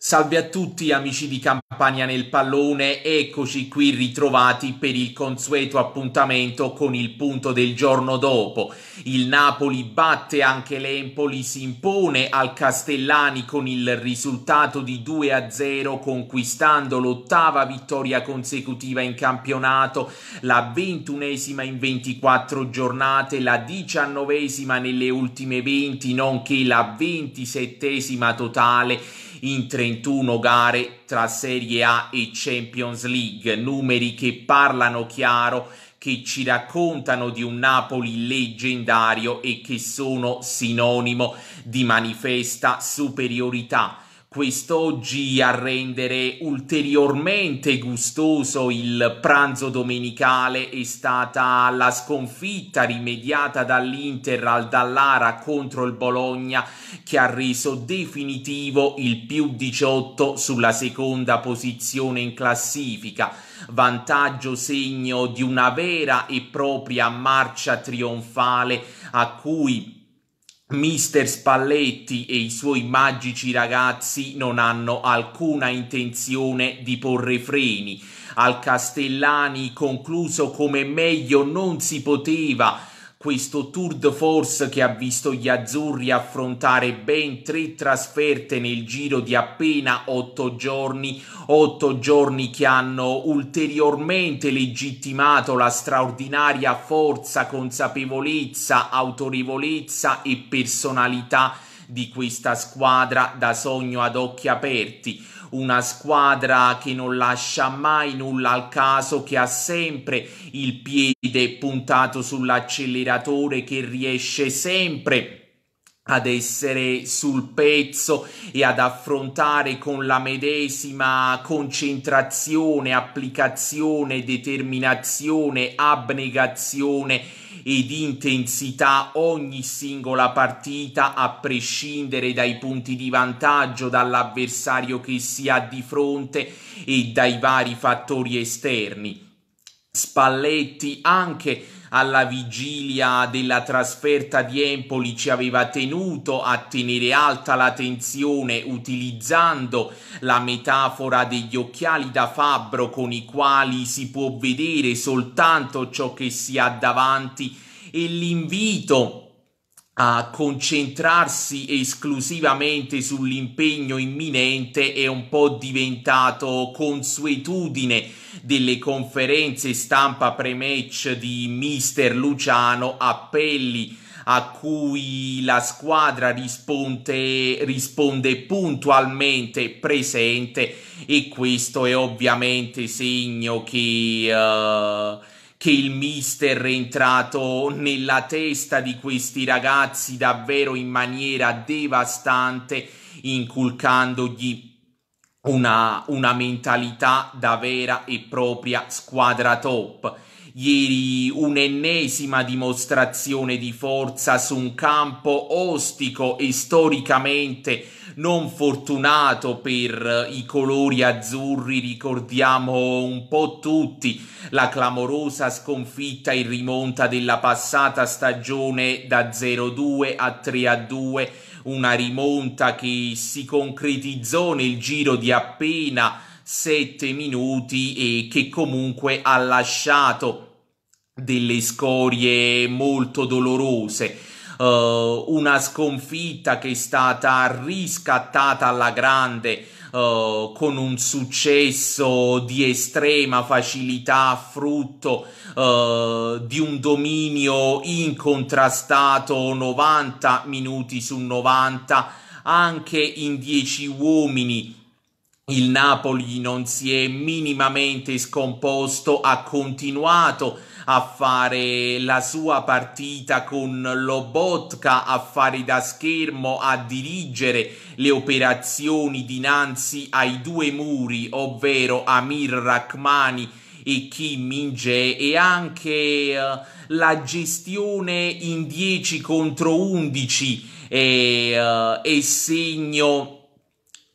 Salve a tutti amici di Campania nel pallone, eccoci qui ritrovati per il consueto appuntamento con il punto del giorno dopo. Il Napoli batte anche l'Empoli, si impone al Castellani con il risultato di 2 0 conquistando l'ottava vittoria consecutiva in campionato, la ventunesima in 24 giornate, la diciannovesima nelle ultime 20 nonché la ventisettesima totale in 31 gare tra Serie A e Champions League, numeri che parlano chiaro che ci raccontano di un Napoli leggendario e che sono sinonimo di manifesta superiorità quest'oggi a rendere ulteriormente gustoso il pranzo domenicale è stata la sconfitta rimediata dall'Inter al Dallara contro il Bologna che ha reso definitivo il più 18 sulla seconda posizione in classifica vantaggio segno di una vera e propria marcia trionfale a cui Mister Spalletti e i suoi magici ragazzi non hanno alcuna intenzione di porre freni. Al Castellani concluso come meglio non si poteva questo tour de force che ha visto gli azzurri affrontare ben tre trasferte nel giro di appena otto giorni, otto giorni che hanno ulteriormente legittimato la straordinaria forza, consapevolezza, autorevolezza e personalità di questa squadra da sogno ad occhi aperti una squadra che non lascia mai nulla al caso, che ha sempre il piede puntato sull'acceleratore, che riesce sempre ad essere sul pezzo e ad affrontare con la medesima concentrazione, applicazione, determinazione, abnegazione ed intensità ogni singola partita a prescindere dai punti di vantaggio, dall'avversario che si ha di fronte e dai vari fattori esterni. Spalletti anche alla vigilia della trasferta di Empoli ci aveva tenuto a tenere alta la tensione utilizzando la metafora degli occhiali da fabbro con i quali si può vedere soltanto ciò che si ha davanti e l'invito a concentrarsi esclusivamente sull'impegno imminente è un po' diventato consuetudine delle conferenze stampa pre-match di mister Luciano, appelli a cui la squadra risponde, risponde puntualmente presente e questo è ovviamente segno che, uh, che il mister è entrato nella testa di questi ragazzi davvero in maniera devastante inculcandogli una, una mentalità da vera e propria squadra top. Ieri un'ennesima dimostrazione di forza su un campo ostico e storicamente non fortunato per eh, i colori azzurri, ricordiamo un po' tutti la clamorosa sconfitta in rimonta della passata stagione da 0-2 a 3-2, una rimonta che si concretizzò nel giro di appena 7 minuti e che comunque ha lasciato delle scorie molto dolorose uh, una sconfitta che è stata riscattata alla grande Uh, con un successo di estrema facilità, frutto uh, di un dominio incontrastato 90 minuti su 90, anche in 10 uomini. Il Napoli non si è minimamente scomposto, ha continuato a fare la sua partita con Lobotka, a fare da schermo, a dirigere le operazioni dinanzi ai due muri, ovvero Amir Rachmani e Kim min e anche uh, la gestione in 10 contro 11 è, uh, e segno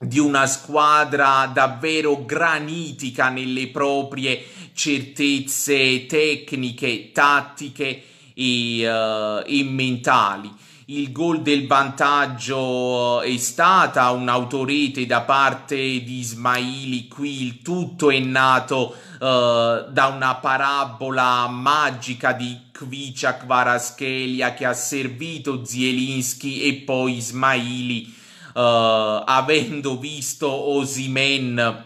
di una squadra davvero granitica nelle proprie certezze tecniche, tattiche e, uh, e mentali. Il gol del vantaggio eh, è stata un'autorete da parte di Ismaili, qui il tutto è nato uh, da una parabola magica di Kvicia Kvaraschelia che ha servito Zielinski e poi Ismaili uh, avendo visto Osimen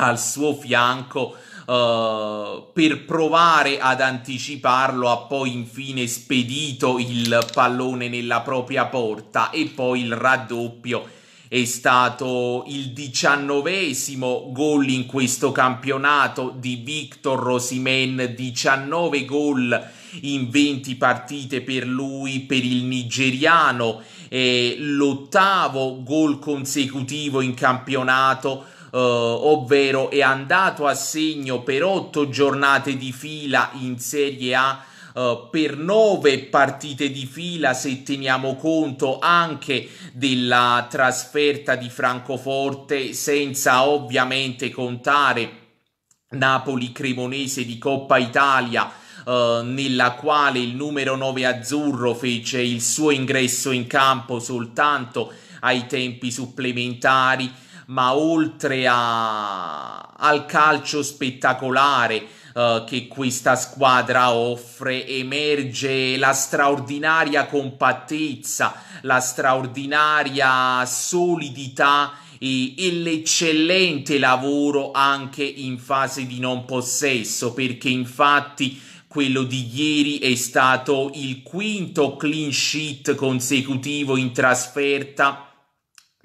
al suo fianco uh, per provare ad anticiparlo ha poi infine spedito il pallone nella propria porta e poi il raddoppio è stato il diciannovesimo gol in questo campionato di Victor Rosimen, 19 gol in 20 partite per lui, per il nigeriano, eh, l'ottavo gol consecutivo in campionato. Uh, ovvero è andato a segno per otto giornate di fila in Serie A eh, per nove partite di fila se teniamo conto anche della trasferta di Francoforte senza ovviamente contare Napoli-Cremonese di Coppa Italia eh, nella quale il numero 9 azzurro fece il suo ingresso in campo soltanto ai tempi supplementari, ma oltre a... al calcio spettacolare eh, che questa squadra offre, emerge la straordinaria compattezza, la straordinaria solidità e, l'eccellente lavoro anche in fase di non possesso, perché infatti quello di ieri è stato il quinto clean sheet consecutivo in trasferta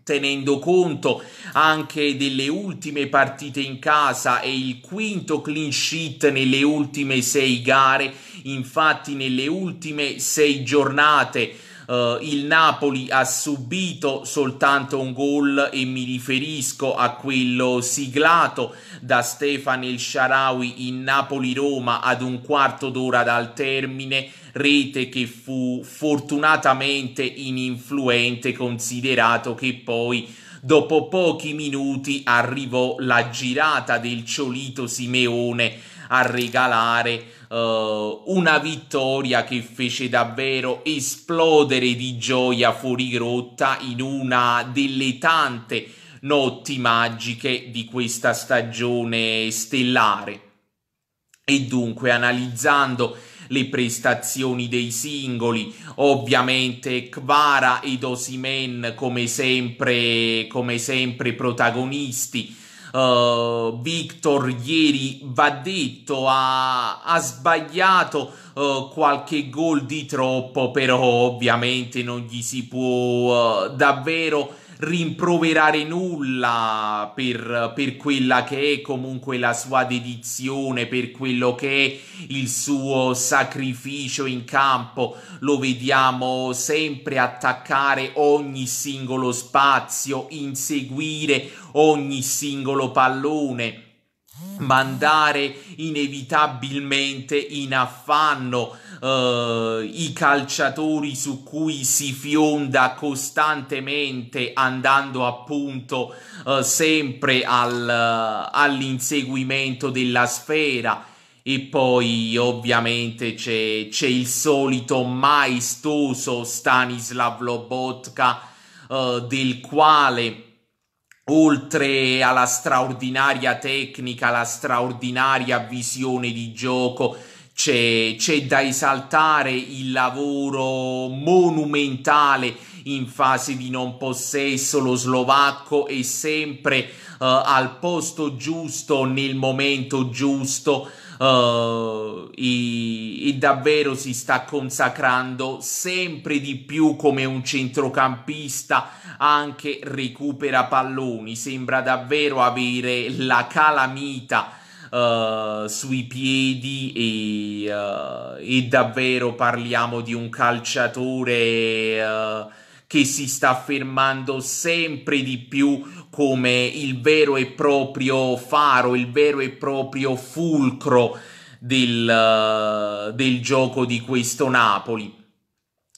tenendo conto anche delle ultime partite in casa e il quinto clean sheet nelle ultime sei gare, infatti nelle ultime sei giornate Uh, il Napoli ha subito soltanto un gol e mi riferisco a quello siglato da Stefano El Sharawi in Napoli-Roma ad un quarto d'ora dal termine rete che fu fortunatamente ininfluente considerato che poi dopo pochi minuti arrivò la girata del Ciolito Simeone a regalare uh, una vittoria che fece davvero esplodere di gioia fuori grotta in una delle tante notti magiche di questa stagione stellare. E dunque, analizzando le prestazioni dei singoli, ovviamente Kvara ed Osimen come sempre, come sempre protagonisti, eh, Victor ieri, va detto, ha, ha sbagliato uh, qualche gol di troppo, però ovviamente non gli si può eh, davvero rimproverare nulla per, per, quella che è comunque la sua dedizione, per quello che è il suo sacrificio in campo. Lo vediamo sempre attaccare ogni singolo spazio, inseguire ogni singolo pallone mandare inevitabilmente in affanno eh, i calciatori su cui si fionda costantemente andando appunto eh, sempre al, all'inseguimento della sfera e poi ovviamente c'è, c'è il solito maestoso Stanislav Lobotka eh, del quale oltre alla straordinaria tecnica, alla straordinaria visione di gioco, c'è, c'è da esaltare il lavoro monumentale in fase di non possesso. Lo slovacco è sempre uh, al posto giusto, nel momento giusto uh, eh, e, e, davvero si sta consacrando sempre di più come un centrocampista, anche recupera palloni, sembra davvero avere la calamita. Uh, sui piedi e, eh, e, davvero parliamo di un calciatore che si sta affermando sempre di più come il vero e proprio faro, il vero e proprio fulcro del, eh, del gioco di questo Napoli.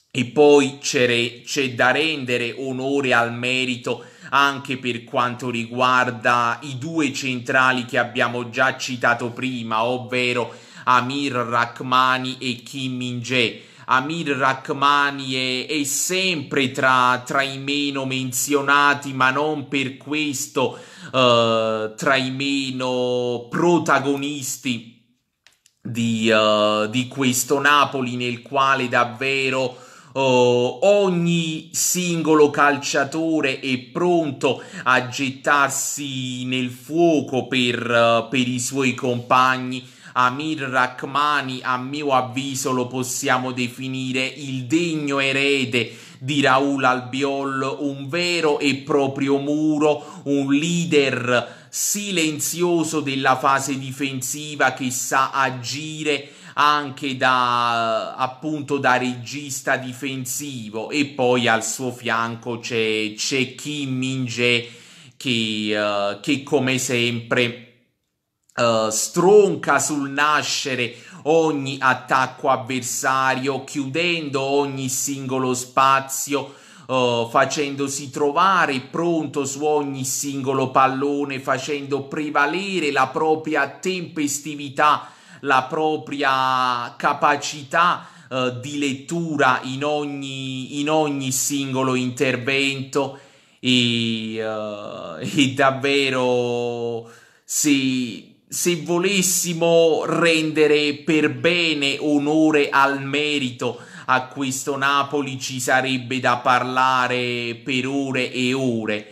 E poi c'è, c'è da rendere onore al merito anche per quanto riguarda i due centrali che abbiamo già citato prima, ovvero Amir Rachmani e Kim Min-jae Amir Rachmani è, è sempre tra, tra, i meno menzionati, ma non per questo eh, tra i meno protagonisti di, uh, di, questo Napoli nel quale davvero uh, ogni singolo calciatore è pronto a gettarsi nel fuoco per, uh, per i suoi compagni Amir Rachmani, a mio avviso, lo possiamo definire il degno erede di Raul Albiol, un vero e proprio muro, un leader silenzioso della fase difensiva che sa agire anche da appunto da regista difensivo e poi al suo fianco c'è, c'è Kim Minge che, uh, che come sempre eh, stronca sul nascere ogni attacco avversario, chiudendo ogni singolo spazio, uh, facendosi trovare pronto su ogni singolo pallone, facendo prevalere la propria tempestività, la propria capacità eh, di lettura in ogni, in ogni singolo intervento. E, e davvero si se volessimo rendere per bene onore al merito a questo Napoli ci sarebbe da parlare per ore e ore.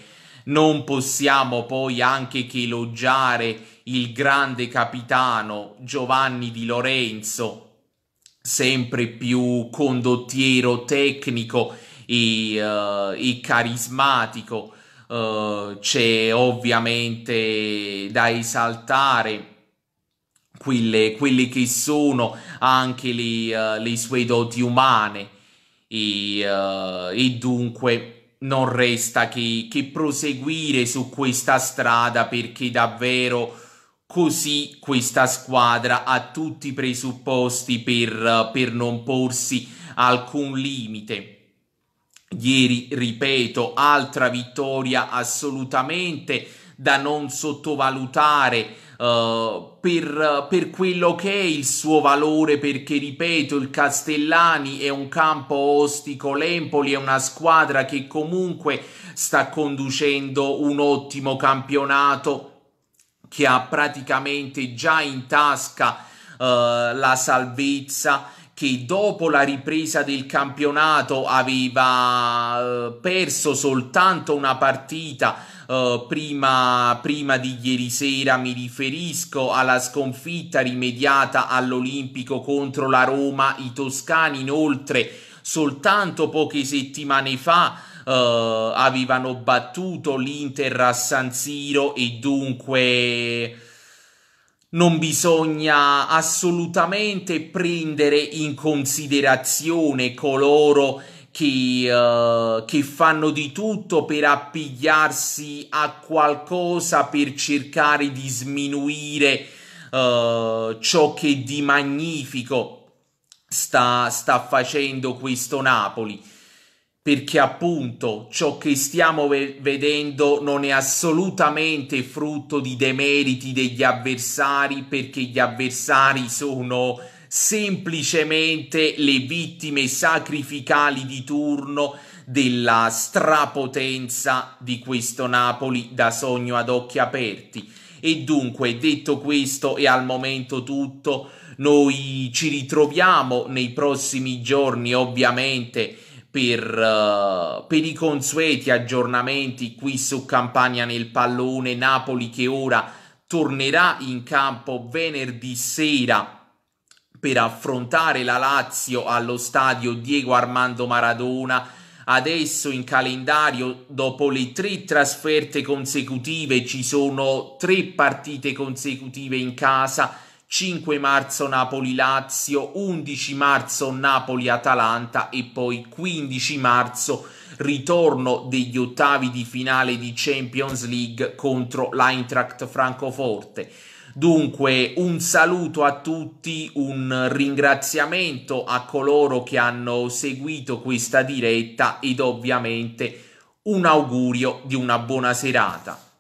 Non possiamo poi anche che elogiare il grande capitano Giovanni Di Lorenzo, sempre più condottiero tecnico e, uh, e carismatico eh, c'è ovviamente da esaltare quelle, quelle che sono anche le, uh, le sue doti umane e, uh, e, dunque non resta che, che proseguire su questa strada perché davvero così questa squadra ha tutti i presupposti per, per non porsi alcun limite Ieri, ripeto, altra vittoria assolutamente da non sottovalutare uh, per, per, quello che è il suo valore, perché ripeto, il Castellani è un campo ostico, l'Empoli è una squadra che comunque sta conducendo un ottimo campionato, che ha praticamente già in tasca uh, la salvezza che dopo la ripresa del campionato aveva eh, perso soltanto una partita eh, prima, prima, di ieri sera, mi riferisco alla sconfitta rimediata all'Olimpico contro la Roma, i toscani inoltre soltanto poche settimane fa eh, avevano battuto l'Inter a San Siro e dunque non bisogna assolutamente prendere in considerazione coloro che, uh, che, fanno di tutto per appigliarsi a qualcosa per cercare di sminuire uh, ciò che di magnifico sta, sta facendo questo Napoli perché appunto ciò che stiamo ve- vedendo non è assolutamente frutto di demeriti degli avversari, perché gli avversari sono semplicemente le vittime sacrificali di turno della strapotenza di questo Napoli da sogno ad occhi aperti. E dunque, detto questo, è al momento tutto. Noi ci ritroviamo nei prossimi giorni, ovviamente per, eh, per i consueti aggiornamenti qui su Campania nel pallone, Napoli che ora tornerà in campo venerdì sera per affrontare la Lazio allo stadio Diego Armando Maradona. Adesso in calendario, dopo le tre trasferte consecutive, ci sono tre partite consecutive in casa 5 marzo Napoli-Lazio, 11 marzo Napoli-Atalanta e poi 15 marzo ritorno degli ottavi di finale di Champions League contro l'Eintracht Francoforte. Dunque un saluto a tutti, un ringraziamento a coloro che hanno seguito questa diretta ed ovviamente un augurio di una buona serata.